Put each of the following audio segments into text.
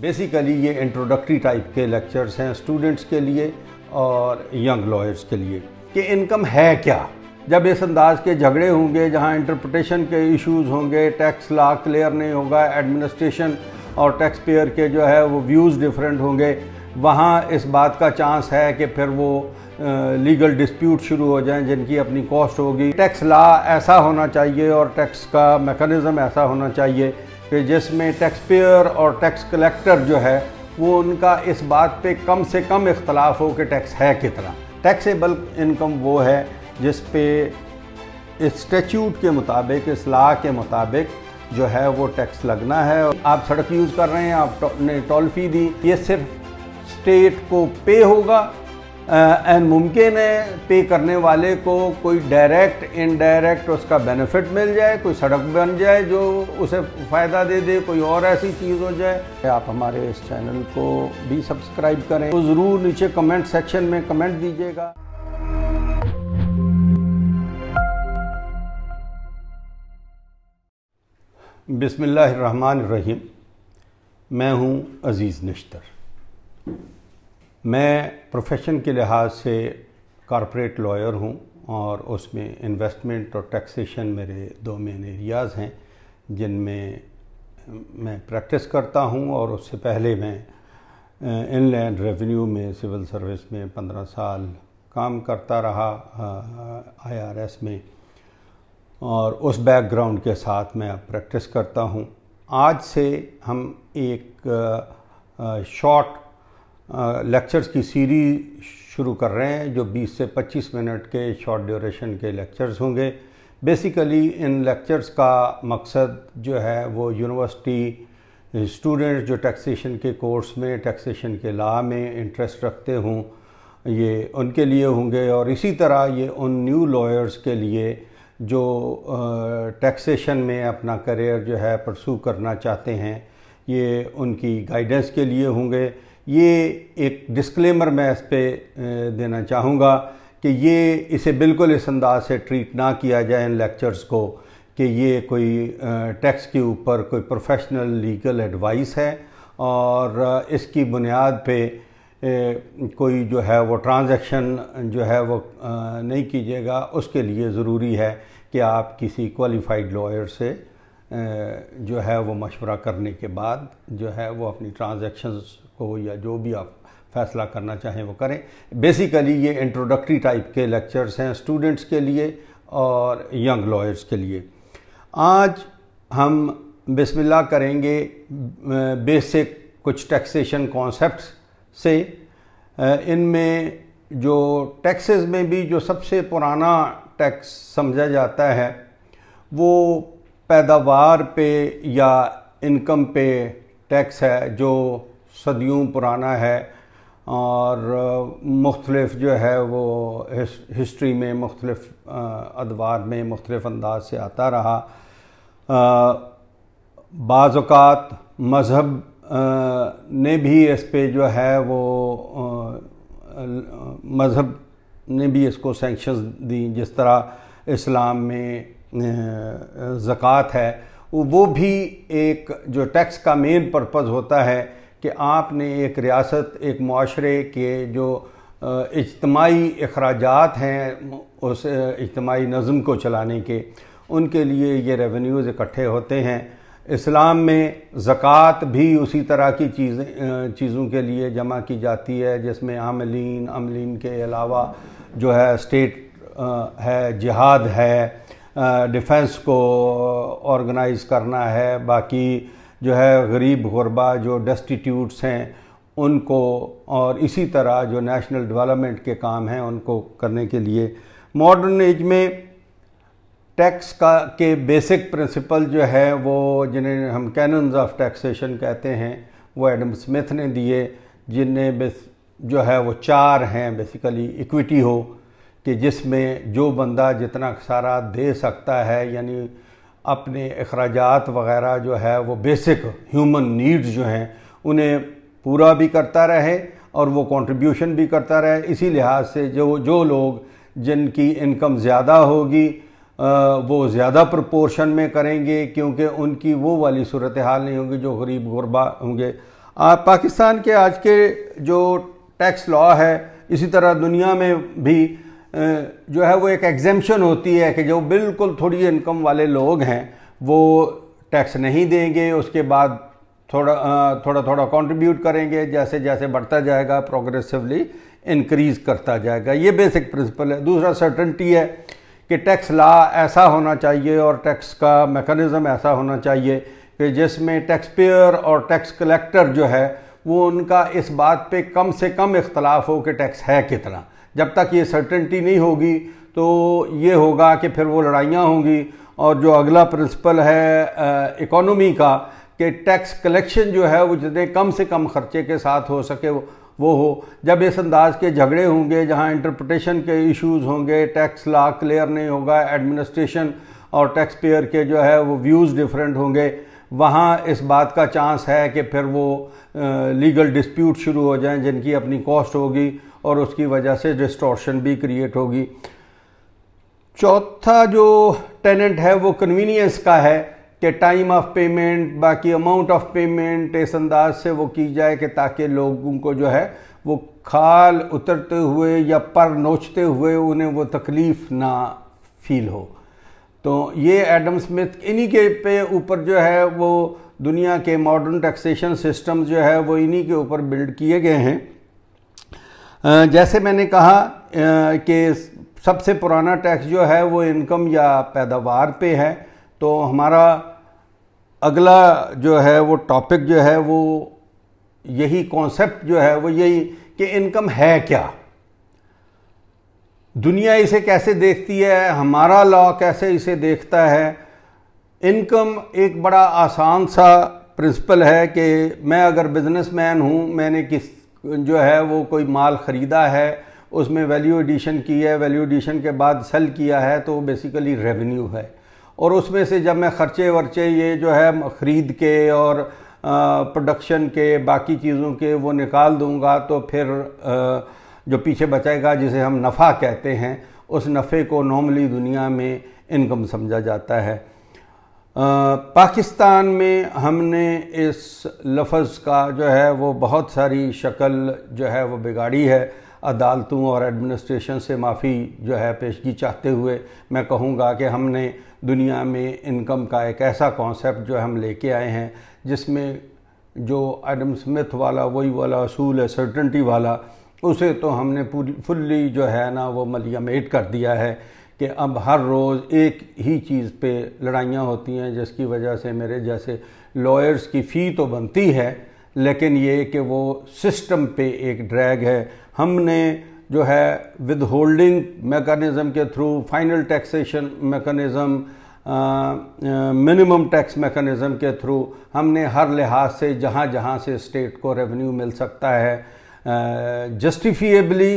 basically ये introductory type के lectures हैं स्टूडेंट्स के लिए और यंग लॉयर्स के लिए कि इनकम है क्या जब इस अंदाज के झगड़े होंगे जहाँ इंटरप्रटेशन के इश्यूज होंगे टैक्स ला क्लियर नहीं होगा एडमिनिस्ट्रेशन और टैक्स पेयर के जो है वो व्यूज़ डिफरेंट होंगे वहाँ इस बात का चांस है कि फिर वो लीगल डिस्प्यूट शुरू हो जाएं जिनकी अपनी कॉस्ट होगी टैक्स ला ऐसा होना चाहिए और टैक्स का मेकनिज़म ऐसा होना चाहिए कि जिसमें टैक्स पेयर और टैक्स कलेक्टर जो है वो उनका इस बात पे कम से कम इख्तलाफ हो कि टैक्स है कितना टैक्सेबल इनकम वो है जिस पे स्टेच्यूट के मुताबिक असलाह के मुताबिक जो है वो टैक्स लगना है आप सड़क यूज़ कर रहे हैं आपने टोल फी दी ये सिर्फ स्टेट को पे होगा एंड मुमकिन है पे करने वाले को कोई डायरेक्ट इनडायरेक्ट उसका बेनिफिट मिल जाए कोई सड़क बन जाए जो उसे फ़ायदा दे दे कोई और ऐसी चीज़ हो जाए आप हमारे इस चैनल को भी सब्सक्राइब करें तो ज़रूर नीचे कमेंट सेक्शन में कमेंट दीजिएगा बिसमीम मैं हूँ अज़ीज़ निश्तर मैं प्रोफेशन के लिहाज से कॉरपोरेट लॉयर हूँ और उसमें इन्वेस्टमेंट और टैक्सेशन मेरे दो मेन एरियाज़ हैं जिनमें मैं प्रैक्टिस करता हूँ और उससे पहले मैं इनलैंड रेवेन्यू में सिविल सर्विस में पंद्रह साल काम करता रहा आईआरएस में और उस बैकग्राउंड के साथ मैं अब प्रैक्टिस करता हूँ आज से हम एक शॉर्ट लेक्चर्स की सीरीज शुरू कर रहे हैं जो 20 से 25 मिनट के शॉर्ट ड्यूरेशन के लेक्चर्स होंगे बेसिकली इन लेक्चर्स का मकसद जो है वो यूनिवर्सिटी स्टूडेंट्स जो टैक्सेशन के कोर्स में टैक्सेशन के ला में इंटरेस्ट रखते हों ये उनके लिए होंगे और इसी तरह ये उन न्यू लॉयर्स के लिए जो टैक्सेशन में अपना करियर जो है परसू करना चाहते हैं ये उनकी गाइडेंस के लिए होंगे ये एक डिस्क्लेमर मैं इस पर देना चाहूँगा कि ये इसे बिल्कुल इस अंदाज से ट्रीट ना किया जाए इन लेक्चर्स को कि ये कोई टैक्स के ऊपर कोई प्रोफेशनल लीगल एडवाइस है और इसकी बुनियाद पे कोई जो है वो ट्रांजैक्शन जो है वो नहीं कीजिएगा उसके लिए ज़रूरी है कि आप किसी क्वालिफाइड लॉयर से जो है वो मशवरा करने के बाद जो है वो अपनी ट्रांज़ेक्शन्स को या जो भी आप फैसला करना चाहें वो करें बेसिकली ये इंट्रोडक्टरी टाइप के लेक्चर्स हैं स्टूडेंट्स के लिए और यंग लॉयर्स के लिए आज हम बिस्मिल्लाह करेंगे बेसिक कुछ टैक्सेशन कॉन्सेप्ट्स से इनमें जो टैक्सेस में भी जो सबसे पुराना टैक्स समझा जाता है वो पैदावार पे या इनकम पे टैक्स है जो सदियों पुराना है और मुख्तलफ जो है वो हिस, हिस्ट्री में मुख्तलफ अदवार में मुख्तलफ अंदाज से आता रहा बाज़ात मज़हब ने भी इस पर जो है वो मज़हब ने भी इसको सेंक्शन दी जिस तरह इस्लाम में ज़क़़त है वो भी एक जो टैक्स का मेन पर्पज़ होता है कि आपने एक रियासत एक माशरे के जो इजतमाही अखराज हैं उस इजतमाही नज़म को चलाने के उनके लिए ये रेवेन्यूज़ इकट्ठे होते हैं इस्लाम में ज़क़़त भी उसी तरह की चीज़ें चीज़ों के लिए जमा की जाती है जिसमें आमलिन अमलिन के अलावा जो है स्टेट है जिहाद है डिफेंस को ऑर्गेनाइज करना है बाकी जो है गरीब गुरबा जो डस्टिट्यूट्स हैं उनको और इसी तरह जो नेशनल डेवलपमेंट के काम हैं उनको करने के लिए मॉडर्न एज में टैक्स का के बेसिक प्रिंसिपल जो है वो जिन्हें हम कैनन्स ऑफ टैक्सेशन कहते हैं वो एडम स्मिथ ने दिए जिन्हें जो है वो चार हैं बेसिकली इक्विटी हो कि जिसमें जो बंदा जितना सारा दे सकता है यानी अपने अखराज वगैरह जो है वो बेसिक ह्यूमन नीड्स जो हैं उन्हें पूरा भी करता रहे और वो कंट्रीब्यूशन भी करता रहे इसी लिहाज से जो जो लोग जिनकी इनकम ज़्यादा होगी वो ज़्यादा प्रपोर्शन में करेंगे क्योंकि उनकी वो वाली सूरत हाल नहीं होगी जो गरीब गुरबा होंगे पाकिस्तान के आज के जो टैक्स लॉ है इसी तरह दुनिया में भी जो है वो एक एग्जेम्पन होती है कि जो बिल्कुल थोड़ी इनकम वाले लोग हैं वो टैक्स नहीं देंगे उसके बाद थोड़ा थोड़ा थोड़ा कंट्रीब्यूट करेंगे जैसे जैसे बढ़ता जाएगा प्रोग्रेसिवली इंक्रीज करता जाएगा ये बेसिक प्रिंसिपल है दूसरा सर्टनटी है कि टैक्स ला ऐसा होना चाहिए और टैक्स का मेकनिज़म ऐसा होना चाहिए कि जिसमें टैक्स पेयर और टैक्स कलेक्टर जो है वो उनका इस बात पे कम से कम इख्तलाफ हो कि टैक्स है कितना जब तक ये सर्टेंटी नहीं होगी तो ये होगा कि फिर वो लड़ाइयाँ होंगी और जो अगला प्रिंसिपल है इकोनॉमी का कि टैक्स कलेक्शन जो है वो जितने कम से कम खर्चे के साथ हो सके वो हो जब इस अंदाज के झगड़े होंगे जहाँ इंटरप्रटेशन के इश्यूज होंगे टैक्स ला क्लियर नहीं होगा एडमिनिस्ट्रेशन और टैक्स पेयर के जो है वो व्यूज़ डिफरेंट होंगे वहाँ इस बात का चांस है कि फिर वो लीगल डिस्प्यूट शुरू हो जाएं जिनकी अपनी कॉस्ट होगी और उसकी वजह से डिस्टॉर्शन भी क्रिएट होगी चौथा जो टेनेंट है वो कन्वीनियंस का है कि टाइम ऑफ पेमेंट बाकी अमाउंट ऑफ पेमेंट इस अंदाज से वो की जाए कि ताकि लोगों को जो है वो खाल उतरते हुए या पर नोचते हुए उन्हें वो तकलीफ़ ना फील हो तो ये एडम स्मिथ इन्हीं के पे ऊपर जो है वो दुनिया के मॉडर्न टैक्सेशन सिस्टम जो है वो इन्हीं के ऊपर बिल्ड किए गए हैं जैसे मैंने कहा कि सबसे पुराना टैक्स जो है वो इनकम या पैदावार पे है तो हमारा अगला जो है वो टॉपिक जो है वो यही कॉन्सेप्ट जो है वो यही कि इनकम है क्या दुनिया इसे कैसे देखती है हमारा लॉ कैसे इसे देखता है इनकम एक बड़ा आसान सा प्रिंसिपल है कि मैं अगर बिजनेसमैन हूँ मैंने किस जो है वो कोई माल ख़रीदा है उसमें वैल्यू एडिशन की है वैल्यू एडिशन के बाद सेल किया है तो बेसिकली रेवेन्यू है और उसमें से जब मैं ख़र्चे वर्चे ये जो है ख़रीद के और प्रोडक्शन के बाकी चीज़ों के वो निकाल दूंगा तो फिर जो पीछे बचेगा जिसे हम नफ़ा कहते हैं उस नफ़े को नॉर्मली दुनिया में इनकम समझा जाता है पाकिस्तान में हमने इस लफ्ज़ का जो है वो बहुत सारी शक्ल जो है वो बिगाड़ी है अदालतों और एडमिनिस्ट्रेशन से माफ़ी जो है पेशगी चाहते हुए मैं कहूँगा कि हमने दुनिया में इनकम का एक ऐसा कॉन्सेप्ट जो हम लेके आए हैं जिसमें जो एडम स्मिथ वाला वही वाला असूल है सर्टनटी वाला उसे तो हमने पूरी फुल्ली जो है ना वो मलियामेट कर दिया है कि अब हर रोज़ एक ही चीज़ पे लड़ाइयाँ होती हैं जिसकी वजह से मेरे जैसे लॉयर्स की फ़ी तो बनती है लेकिन ये कि वो सिस्टम पे एक ड्रैग है हमने जो है विद होल्डिंग मेकानिज़म के through final taxation mechanism minimum tax mechanism के थ्रू हमने हर लिहाज से जहाँ जहाँ से स्टेट को रेवेन्यू मिल सकता है जस्टिफिएबली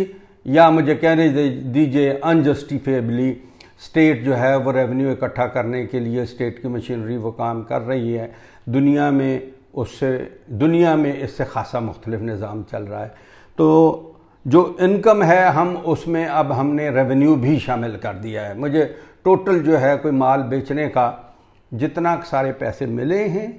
या मुझे कहने दीजिए अनजस्टिफेबली स्टेट जो है वो रेवेन्यू इकट्ठा करने के लिए स्टेट की मशीनरी वो काम कर रही है दुनिया में उससे दुनिया में इससे खासा मुख्तलिफ निज़ाम चल रहा है तो जो इनकम है हम उसमें अब हमने रेवेन्यू भी शामिल कर दिया है मुझे टोटल जो है कोई माल बेचने का जितना सारे पैसे मिले हैं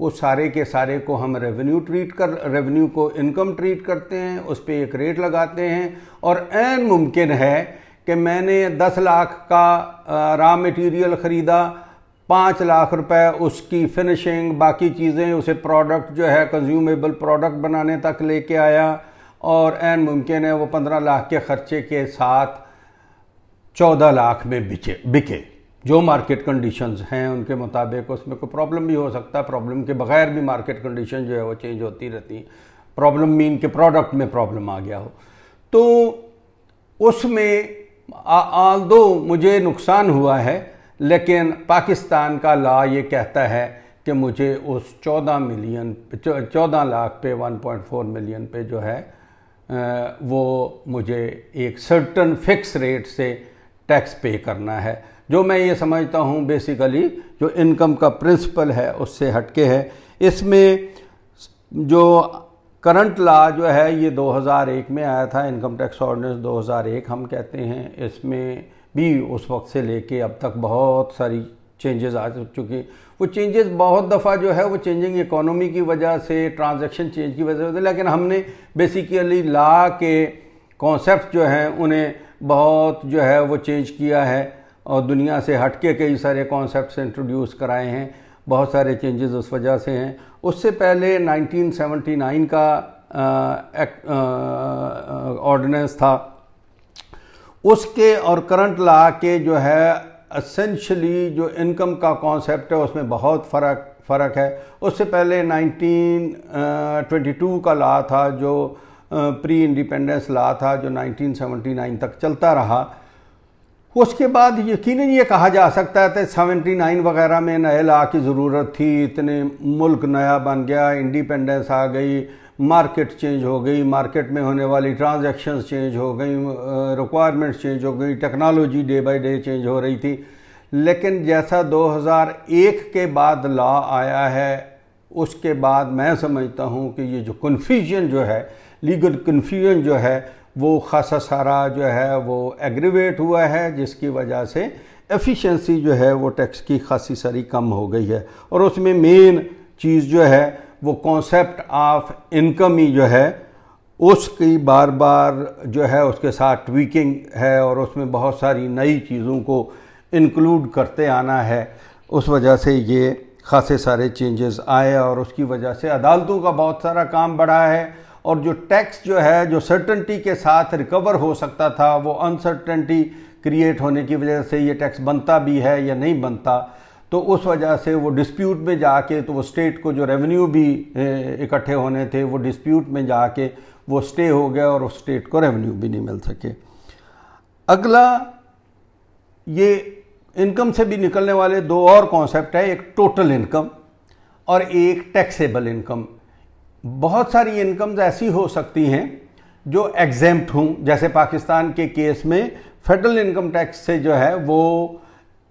वो सारे के सारे को हम रेवेन्यू ट्रीट कर रेवेन्यू को इनकम ट्रीट करते हैं उस पर एक रेट लगाते हैं और एन मुमकिन है कि मैंने दस लाख का रॉ मटेरियल ख़रीदा पाँच लाख रुपए उसकी फिनिशिंग बाकी चीज़ें उसे प्रोडक्ट जो है कंज्यूमेबल प्रोडक्ट बनाने तक लेके आया और एन मुमकिन है वो पंद्रह लाख के ख़र्चे के साथ चौदह लाख में बिके बिके जो मार्केट कंडीशंस हैं उनके मुताबिक उसमें कोई प्रॉब्लम भी हो सकता है प्रॉब्लम के बगैर भी मार्केट कंडीशन जो है वो चेंज होती रहती हैं प्रॉब्लम मीन के प्रोडक्ट में प्रॉब्लम आ गया हो तो उसमें आल दो मुझे नुकसान हुआ है लेकिन पाकिस्तान का ला ये कहता है कि मुझे उस 14 मिलियन चौदह लाख पे 1.4 मिलियन पे जो है वो मुझे एक सर्टन फिक्स रेट से टैक्स पे करना है जो मैं ये समझता हूँ बेसिकली जो इनकम का प्रिंसिपल है उससे हटके है इसमें जो करंट लॉ जो है ये 2001 में आया था इनकम टैक्स ऑर्डिनेंस 2001 हम कहते हैं इसमें भी उस वक्त से लेके अब तक बहुत सारी चेंजेस आ चुकी वो चेंजेस बहुत दफ़ा जो है वो चेंजिंग इकोनॉमी की वजह से ट्रांजैक्शन चेंज की वजह से लेकिन हमने बेसिकली लॉ के कॉन्सेप्ट जो हैं उन्हें बहुत जो है वो चेंज किया है और दुनिया से हटके कई सारे कॉन्सेप्ट इंट्रोड्यूस कराए हैं बहुत सारे चेंजेस उस वजह से हैं उससे पहले 1979 का ऑर्डिनेंस था उसके और करंट ला के जो है असेंशली जो इनकम का कॉन्सेप्ट है उसमें बहुत फ़र्क फ़र्क है उससे पहले 1922 का ला था जो प्री इंडिपेंडेंस ला था जो 1979 तक चलता रहा उसके बाद यकीन ये कहा जा सकता है तो सेवेंटी नाइन वगैरह में नए ला की ज़रूरत थी इतने मुल्क नया बन गया इंडिपेंडेंस आ गई मार्केट चेंज हो गई मार्केट में होने वाली ट्रांजैक्शंस चेंज हो गई रिक्वायरमेंट्स चेंज हो गई technology day by day change हो रही थी लेकिन जैसा 2001 के बाद लॉ आया है उसके बाद मैं समझता हूँ कि ये जो कन्फ्यूजन जो है लीगल कन्फ्यूजन जो है वो खासा सारा जो है वो एग्रीवेट हुआ है जिसकी वजह से एफिशिएंसी जो है वो टैक्स की खासी सारी कम हो गई है और उसमें मेन चीज़ जो है वो कॉन्सेप्ट ऑफ इनकम ही जो है उसकी बार बार जो है उसके साथ ट्वीकिंग है और उसमें बहुत सारी नई चीज़ों को इंक्लूड करते आना है उस वजह से ये खासे सारे चेंजेस आए और उसकी वजह से अदालतों का बहुत सारा काम बढ़ा है और जो टैक्स जो है जो सर्टनटी के साथ रिकवर हो सकता था वो अनसर्टनटी क्रिएट होने की वजह से ये टैक्स बनता भी है या नहीं बनता तो उस वजह से वो डिस्प्यूट में जाके तो वो स्टेट को जो रेवेन्यू भी इकट्ठे होने थे वो डिस्प्यूट में जाके वो स्टे हो गया और उस स्टेट को रेवेन्यू भी नहीं मिल सके अगला ये इनकम से भी निकलने वाले दो और कॉन्सेप्ट है एक टोटल इनकम और एक टैक्सेबल इनकम बहुत सारी इनकम्स ऐसी हो सकती हैं जो एग्जेम्प्ट हों जैसे पाकिस्तान के केस में फेडरल इनकम टैक्स से जो है वो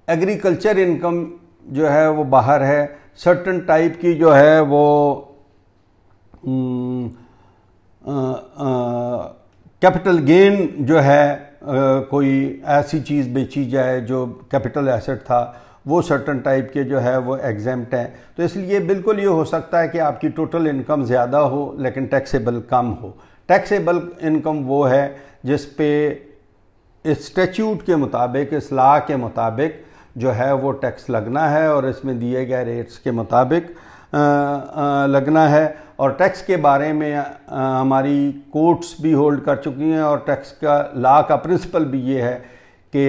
एग्रीकल्चर इनकम जो है वो बाहर है सर्टन टाइप की जो है वो कैपिटल हम्म, गेन जो है आ, कोई ऐसी चीज़ बेची जाए जो कैपिटल एसेट था वो सर्टन टाइप के जो है वो एग्ज़ैम्ट हैं तो इसलिए बिल्कुल ये हो सकता है कि आपकी टोटल इनकम ज़्यादा हो लेकिन टैक्सेबल कम हो टैक्सेबल इनकम वो है जिस पे स्टेच्यूट के मुताबिक इस लॉ के मुताबिक जो है वो टैक्स लगना है और इसमें दिए गए रेट्स के मुताबिक लगना है और टैक्स के बारे में आ, हमारी कोर्ट्स भी होल्ड कर चुकी हैं और टैक्स का ला का प्रिंसिपल भी ये है कि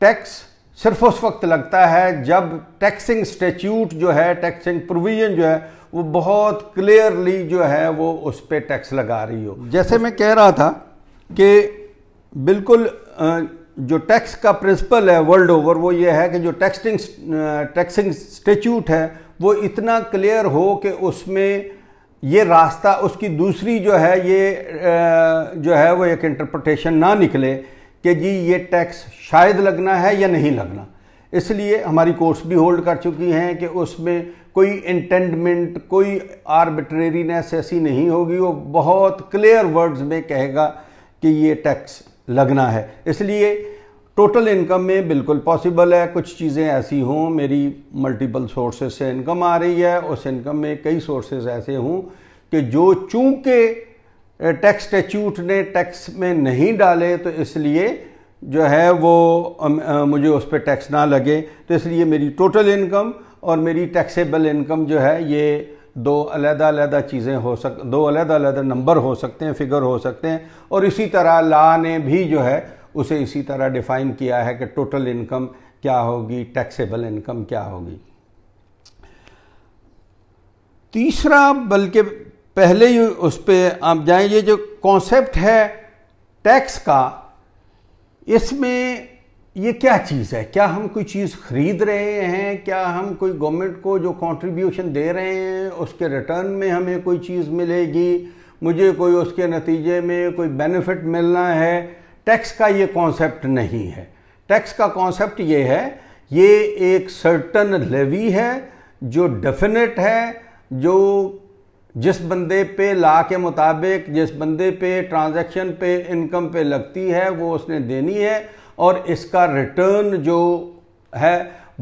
टैक्स सिर्फ उस वक्त लगता है जब टैक्सिंग स्टेच्यूट जो है टैक्सिंग प्रोविज़न जो है वो बहुत क्लियरली जो है वो उस पर टैक्स लगा रही हो जैसे मैं कह रहा था कि बिल्कुल जो टैक्स का प्रिंसिपल है वर्ल्ड ओवर वो ये है कि जो टैक्सिंग टैक्सिंग स्टेच्यूट है वो इतना क्लियर हो कि उसमें ये रास्ता उसकी दूसरी जो है ये जो है वो एक इंटरप्रटेशन ना निकले कि जी ये टैक्स शायद लगना है या नहीं लगना इसलिए हमारी कोर्स भी होल्ड कर चुकी हैं कि उसमें कोई इंटेंडमेंट कोई आर्बिट्रेरीनेस ऐसी नहीं होगी वो बहुत क्लियर वर्ड्स में कहेगा कि ये टैक्स लगना है इसलिए टोटल इनकम में बिल्कुल पॉसिबल है कुछ चीज़ें ऐसी हों मेरी मल्टीपल सोर्सेज से इनकम आ रही है उस इनकम में कई सोर्सेज ऐसे हों कि जो चूँकि टैक्स स्टैच्यूट ने टैक्स में नहीं डाले तो इसलिए जो है वो मुझे उस पर टैक्स ना लगे तो इसलिए मेरी टोटल इनकम और मेरी टैक्सेबल इनकम जो है ये दो अलहदा अलहदा चीज़ें हो सक दो अलहदा अलहदा नंबर हो सकते हैं फिगर हो सकते हैं और इसी तरह ला ने भी जो है उसे इसी तरह डिफ़ाइन किया है कि टोटल इनकम क्या होगी टैक्सेबल इनकम क्या होगी तीसरा बल्कि पहले ही उस पर आप जाए ये जो कॉन्सेप्ट है टैक्स का इसमें ये क्या चीज़ है क्या हम कोई चीज़ खरीद रहे हैं क्या हम कोई गवर्नमेंट को जो कंट्रीब्यूशन दे रहे हैं उसके रिटर्न में हमें कोई चीज़ मिलेगी मुझे कोई उसके नतीजे में कोई बेनिफिट मिलना है टैक्स का ये कॉन्सेप्ट नहीं है टैक्स का कॉन्सेप्ट ये है ये एक सर्टन लेवी है जो डेफिनेट है जो जिस बंदे पे ला के मुताबिक जिस बंदे पे ट्रांजैक्शन पे इनकम पे लगती है वो उसने देनी है और इसका रिटर्न जो है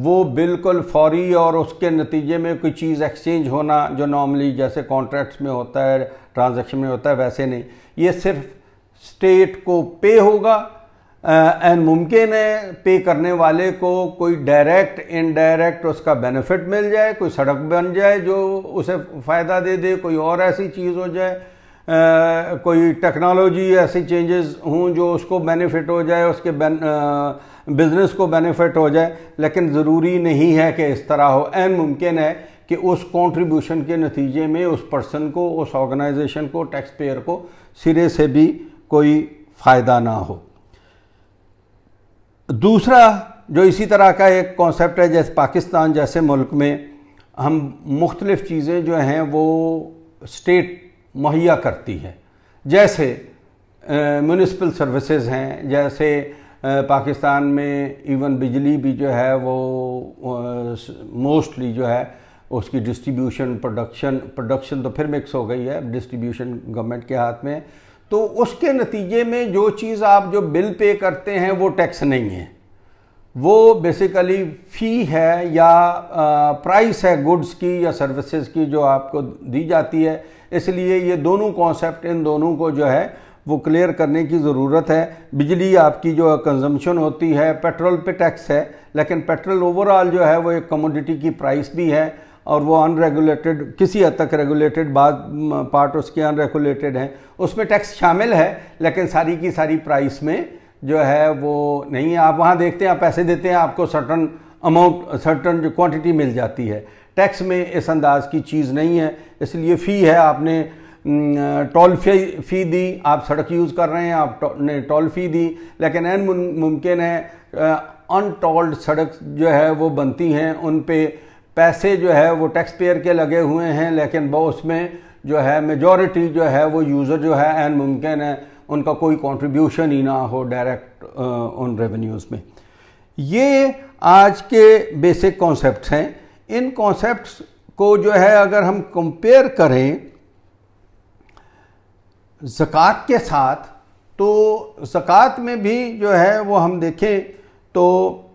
वो बिल्कुल फौरी और उसके नतीजे में कोई चीज़ एक्सचेंज होना जो नॉर्मली जैसे कॉन्ट्रैक्ट्स में होता है ट्रांजैक्शन में होता है वैसे नहीं ये सिर्फ स्टेट को पे होगा एंड मुमकिन है पे करने वाले को कोई डायरेक्ट इनडायरेक्ट उसका बेनिफिट मिल जाए कोई सड़क बन जाए जो उसे फ़ायदा दे दे कोई और ऐसी चीज़ हो जाए आ, कोई टेक्नोलॉजी ऐसी चेंजेस हों जो उसको बेनिफिट हो जाए उसके बिज़नेस को बेनिफिट हो जाए लेकिन ज़रूरी नहीं है कि इस तरह हो एंड मुमकिन है कि उस कंट्रीब्यूशन के नतीजे में उस पर्सन को उस ऑर्गेनाइजेशन को टैक्स पेयर को सिरे से भी कोई फ़ायदा ना हो दूसरा जो इसी तरह का एक कॉन्सेप्ट है जैसे पाकिस्तान जैसे मुल्क में हम मुख्तलिफ़ चीज़ें जो हैं वो स्टेट मुहैया करती है जैसे म्यूनसिपल सर्विसेज हैं जैसे पाकिस्तान में इवन बिजली भी जो है वो मोस्टली जो है उसकी डिस्ट्रीब्यूशन प्रोडक्शन प्रोडक्शन तो फिर मिक्स हो गई है डिस्ट्रीब्यूशन गवर्नमेंट के हाथ में तो उसके नतीजे में जो चीज़ आप जो बिल पे करते हैं वो टैक्स नहीं है वो बेसिकली फ़ी है या प्राइस है गुड्स की या सर्विसेज की जो आपको दी जाती है इसलिए ये दोनों कॉन्सेप्ट इन दोनों को जो है वो क्लियर करने की ज़रूरत है बिजली आपकी जो कंजम्पशन होती है पेट्रोल पे टैक्स है लेकिन पेट्रोल ओवरऑल जो है वो एक कमोडिटी की प्राइस भी है और वो अनरेगुलेटेड किसी हद तक रेगुलेटेड बाद पार्ट उसके अनरेगुलेटेड हैं उसमें टैक्स शामिल है लेकिन सारी की सारी प्राइस में जो है वो नहीं है आप वहाँ देखते हैं आप पैसे देते हैं आपको सर्टन अमाउंट सर्टन जो क्वांटिटी मिल जाती है टैक्स में इस अंदाज की चीज़ नहीं है इसलिए फ़ी है आपने टोल फी फी दी आप सड़क यूज़ कर रहे हैं आपने टोल फी दी लेकिन एन मुमकिन है अनटोल्ड सड़क जो है वो बनती हैं उन पर पैसे जो है वो टैक्स पेयर के लगे हुए हैं लेकिन वो उसमें जो है मेजॉरिटी जो है वो यूज़र जो है एन मुमकिन है उनका कोई कंट्रीब्यूशन ही ना हो डायरेक्ट उन रेवेन्यूज़ में ये आज के बेसिक कॉन्सेप्ट हैं इन कॉन्सेप्ट को जो है अगर हम कंपेयर करें ज़क़़त के साथ तो ज़क़़त में भी जो है वो हम देखें तो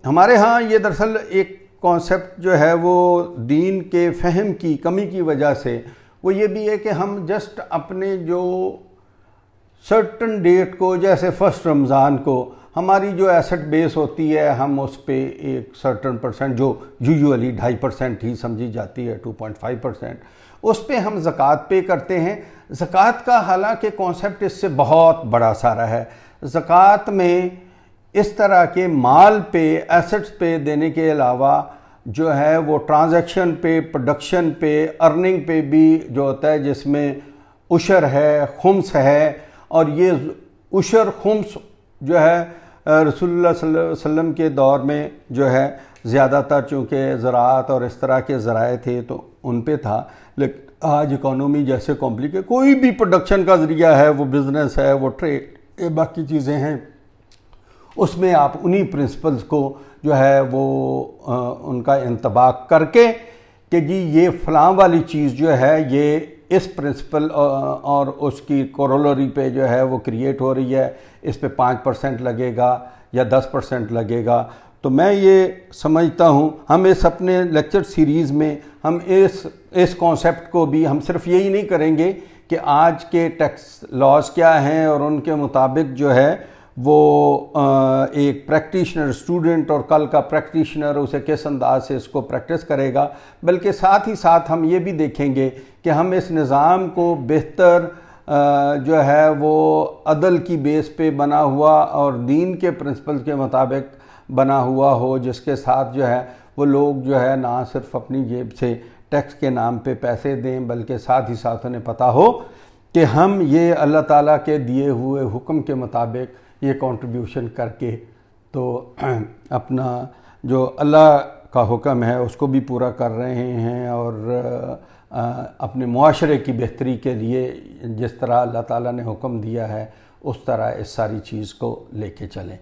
हमारे यहाँ ये दरअसल एक कॉन्सेप्ट जो है वो दीन के फहम की कमी की वजह से वो ये भी है कि हम जस्ट अपने जो सर्टन डेट को जैसे फ़र्स्ट रमज़ान को हमारी जो एसेट बेस होती है हम उस पर एक सर्टन परसेंट जो यूजुअली ढाई परसेंट ही समझी जाती है टू पॉइंट फाइव परसेंट उस पर हम ज़क़़त पे करते हैं ज़क़़त का हालांकि कॉन्सेप्ट इससे बहुत बड़ा सारा है ज़क़़त में इस तरह के माल पे एसेट्स पे देने के अलावा जो है वो ट्रांजैक्शन पे प्रोडक्शन पे अर्निंग पे भी जो होता है जिसमें उशर है खुम्स है और ये उशर खुम्स जो है रसोल्ला वसम के दौर में जो है ज़्यादातर चूँकि ज़रात और इस तरह के ज़राए थे तो उन पे था लेकिन आज इकोनॉमी जैसे कॉम्प्लिकेट कोई भी प्रोडक्शन का ज़रिया है वो बिज़नेस है वो ट्रेड ये बाकी चीज़ें हैं उसमें आप उन्हीं प्रिंसिपल्स को जो है वो आ, उनका इंतबाक करके कि जी ये फलाम वाली चीज़ जो है ये इस प्रिंसिपल और उसकी कोरोलरी पे जो है वो क्रिएट हो रही है इस पे पाँच परसेंट लगेगा या दस परसेंट लगेगा तो मैं ये समझता हूँ हम इस अपने लेक्चर सीरीज़ में हम इस इस कॉन्सेप्ट को भी हम सिर्फ यही नहीं करेंगे कि आज के टैक्स लॉज क्या हैं और उनके मुताबिक जो है वो एक प्रैक्टिशनर स्टूडेंट और कल का प्रैक्टिशनर उसे किस अंदाज से इसको प्रैक्टिस करेगा बल्कि साथ ही साथ हम ये भी देखेंगे कि हम इस निज़ाम को बेहतर जो है वो अदल की बेस पे बना हुआ और दीन के प्रिंसिपल के मुताबिक बना हुआ हो जिसके साथ जो है वो लोग जो है ना सिर्फ अपनी जेब से टैक्स के नाम पे पैसे दें बल्कि साथ ही साथ उन्हें पता हो कि हम ये अल्लाह ताला के दिए हुए हुक्म के मुताबिक ये कंट्रीब्यूशन करके तो अपना जो अल्लाह का हुक्म है उसको भी पूरा कर रहे हैं और अपने माशरे की बेहतरी के लिए जिस तरह अल्लाह ताला ने हुक्म दिया है उस तरह इस सारी चीज़ को लेके चलें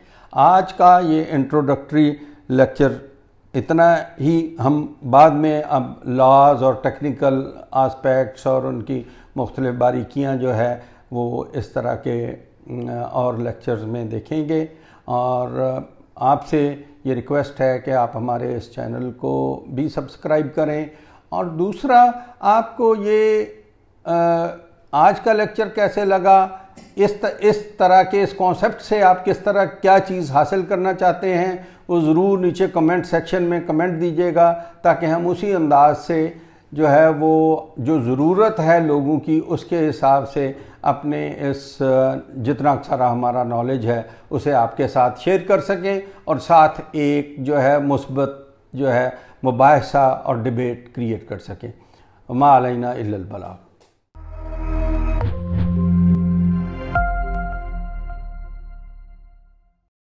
आज का ये इंट्रोडक्टरी लेक्चर इतना ही हम बाद में अब लॉज और टेक्निकल आस्पेक्ट्स और उनकी मुख्तलिफ बारीकियाँ जो है वो इस तरह के और लेक्चर्स में देखेंगे और आपसे ये रिक्वेस्ट है कि आप हमारे इस चैनल को भी सब्सक्राइब करें और दूसरा आपको ये आज का लेक्चर कैसे लगा इस त, इस तरह के इस कॉन्सेप्ट से आप किस तरह क्या चीज़ हासिल करना चाहते हैं वो ज़रूर नीचे कमेंट सेक्शन में कमेंट दीजिएगा ताकि हम उसी अंदाज से जो है वो जो ज़रूरत है लोगों की उसके हिसाब से अपने इस जितना सारा हमारा नॉलेज है उसे आपके साथ शेयर कर सकें और साथ एक जो है मुस्बत जो है मुबासा और डिबेट क्रिएट कर सकें अलना इल्लबला